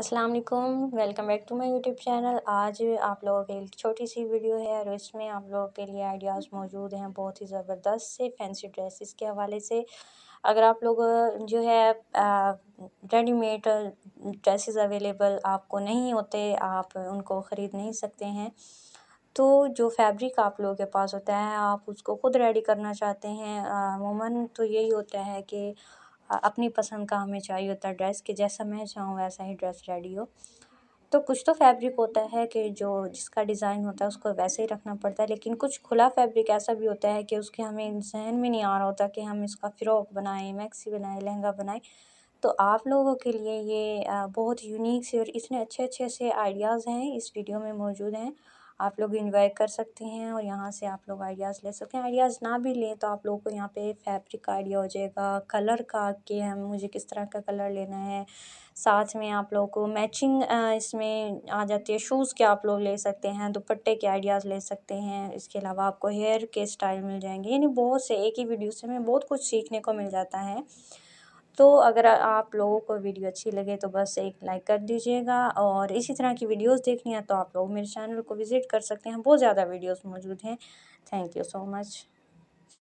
अस्सलाम वालेकुम welcome back to my YouTube channel आज आप लोगों के लिए छोटी सी वीडियो है और इसमें आप लोगों के लिए आइडियाज़ मौजूद हैं बहुत ही ज़बरदस्त से फैंसी ड्रेसेस के हवाले से अगर आप लोग जो है रेडीमेड ड्रेसेस अवेलेबल आपको नहीं होते आप उनको ख़रीद नहीं सकते हैं तो जो फैब्रिक आप लोगों के पास होता है आप उसको ख़ुद रेडी करना चाहते हैं अमूमन तो यही होता है कि अपनी पसंद का हमें चाहिए होता है ड्रेस कि जैसा मैं चाहूँ वैसा ही ड्रेस रेडी हो तो कुछ तो फैब्रिक होता है कि जो जिसका डिज़ाइन होता है उसको वैसे ही रखना पड़ता है लेकिन कुछ खुला फैब्रिक ऐसा भी होता है कि उसके हमें ज़हन में नहीं आ रहा होता कि हम इसका फ़्रॉक बनाएं मैक्सी बनाएं लहंगा बनाएं तो आप लोगों के लिए ये बहुत यूनिक से और इतने अच्छे अच्छे से आइडियाज़ हैं इस वीडियो में मौजूद हैं आप लोग इन्जॉय कर सकते हैं और यहाँ से आप लोग आइडियाज़ ले सकते हैं आइडियाज़ ना भी लें तो आप लोगों को यहाँ पे फैब्रिक का आइडिया हो जाएगा कलर का कि हम मुझे किस तरह का कलर लेना है साथ में आप लोगों को मैचिंग इसमें आ जाती है शूज़ के आप लोग ले सकते हैं दुपट्टे के आइडियाज़ ले सकते हैं इसके अलावा आपको हेयर के स्टाइल मिल जाएंगे यानी बहुत से एक ही वीडियो से हमें बहुत कुछ सीखने को मिल जाता है तो अगर आप लोगों को वीडियो अच्छी लगे तो बस एक लाइक कर दीजिएगा और इसी तरह की वीडियोस देखनी है तो आप लोग मेरे चैनल को विज़िट कर सकते हैं बहुत ज़्यादा वीडियोस मौजूद हैं थैंक यू सो मच